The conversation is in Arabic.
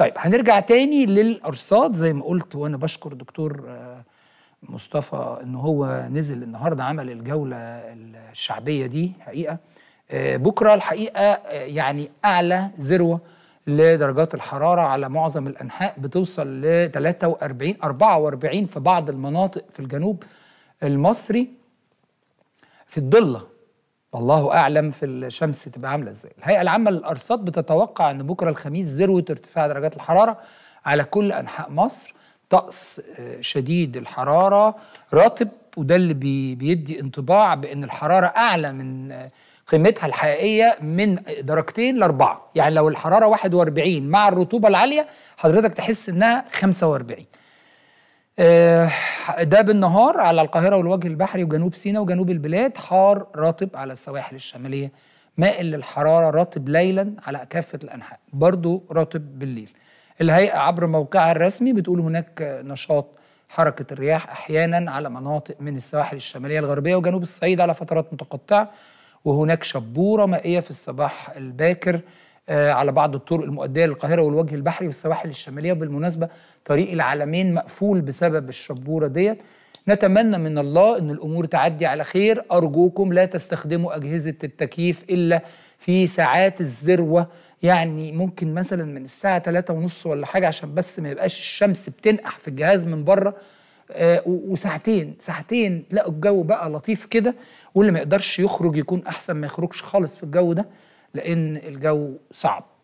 طيب هنرجع تاني للارصاد زي ما قلت وانا بشكر دكتور آه، مصطفى ان هو نزل النهارده عمل الجوله الشعبيه دي حقيقه آه، بكره الحقيقه آه، يعني اعلى ذروه لدرجات الحراره على معظم الانحاء بتوصل ل 43 44 في بعض المناطق في الجنوب المصري في الضله الله اعلم في الشمس تبقى عامله ازاي الهيئه العامه للارصاد بتتوقع ان بكره الخميس ذروه ارتفاع درجات الحراره على كل انحاء مصر طقس آه، شديد الحراره رطب وده اللي بيدي انطباع بان الحراره اعلى من آه، قيمتها الحقيقيه من درجتين لاربعه يعني لو الحراره 41 مع الرطوبه العاليه حضرتك تحس انها 45 آه، ده بالنهار على القاهرة والوجه البحري وجنوب سيناء وجنوب البلاد حار رطب على السواحل الشمالية مائل للحرارة رطب ليلا على كافة الأنحاء برضه رطب بالليل الهيئة عبر موقعها الرسمي بتقول هناك نشاط حركة الرياح أحيانا على مناطق من السواحل الشمالية الغربية وجنوب الصعيد على فترات متقطعة وهناك شبورة مائية في الصباح الباكر آه، على بعض الطرق المؤديه للقاهره والوجه البحري والسواحل الشماليه وبالمناسبه طريق العالمين مقفول بسبب الشبوره ديت نتمنى من الله ان الامور تعدي على خير ارجوكم لا تستخدموا اجهزه التكييف الا في ساعات الذروه يعني ممكن مثلا من الساعه 3 ونص ولا حاجه عشان بس ما يبقاش الشمس بتنقح في الجهاز من بره آه، وساعتين ساعتين تلاقوا الجو بقى لطيف كده واللي ما يقدرش يخرج يكون احسن ما يخرجش خالص في الجو ده لأن الجو صعب